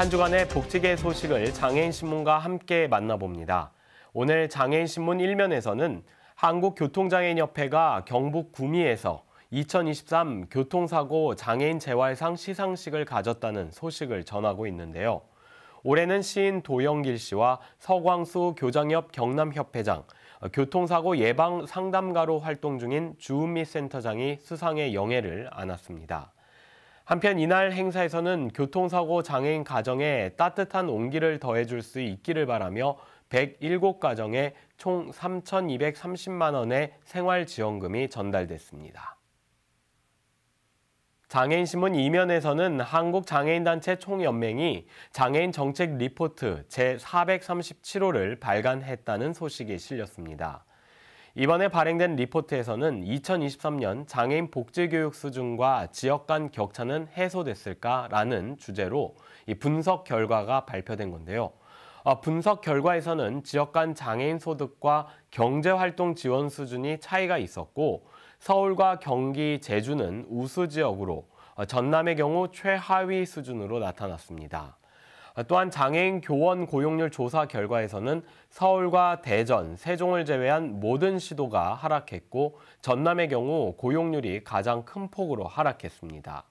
한 주간의 복지계 소식을 장애인신문과 함께 만나봅니다. 오늘 장애인신문 1면에서는 한국교통장애인협회가 경북 구미에서 2023 교통사고 장애인 재활상 시상식을 가졌다는 소식을 전하고 있는데요. 올해는 시인 도영길 씨와 서광수 교장협 경남협회장, 교통사고 예방 상담가로 활동 중인 주은미 센터장이 수상의 영예를 안았습니다. 한편 이날 행사에서는 교통사고 장애인 가정에 따뜻한 온기를 더해줄 수 있기를 바라며 107가정에 총 3,230만 원의 생활지원금이 전달됐습니다. 장애인신문 2면에서는 한국장애인단체 총연맹이 장애인 정책 리포트 제437호를 발간했다는 소식이 실렸습니다. 이번에 발행된 리포트에서는 2023년 장애인 복지교육 수준과 지역 간 격차는 해소됐을까라는 주제로 분석 결과가 발표된 건데요. 어, 분석 결과에서는 지역 간 장애인 소득과 경제활동 지원 수준이 차이가 있었고 서울과 경기, 제주는 우수 지역으로 어, 전남의 경우 최하위 수준으로 나타났습니다. 또한 장애인 교원 고용률 조사 결과에서는 서울과 대전, 세종을 제외한 모든 시도가 하락했고 전남의 경우 고용률이 가장 큰 폭으로 하락했습니다.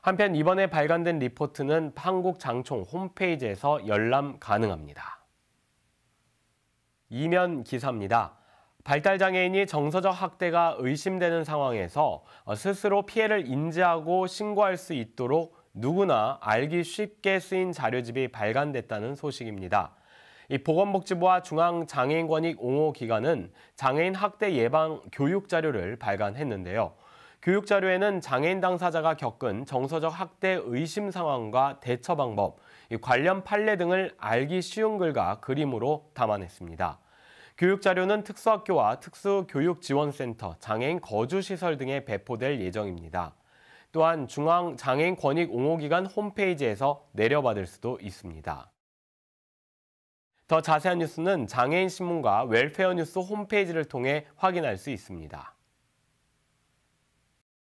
한편 이번에 발간된 리포트는 한국장총 홈페이지에서 열람 가능합니다. 이면 기사입니다. 발달장애인이 정서적 학대가 의심되는 상황에서 스스로 피해를 인지하고 신고할 수 있도록 누구나 알기 쉽게 쓰인 자료집이 발간됐다는 소식입니다. 이 보건복지부와 중앙장애인권익 옹호기관은 장애인 학대 예방 교육 자료를 발간했는데요. 교육 자료에는 장애인 당사자가 겪은 정서적 학대 의심 상황과 대처 방법, 관련 판례 등을 알기 쉬운 글과 그림으로 담아냈습니다. 교육 자료는 특수학교와 특수교육지원센터, 장애인 거주시설 등에 배포될 예정입니다. 또한 중앙 장애인 권익 옹호기관 홈페이지에서 내려받을 수도 있습니다. 더 자세한 뉴스는 장애인 신문과 웰페어 뉴스 홈페이지를 통해 확인할 수 있습니다.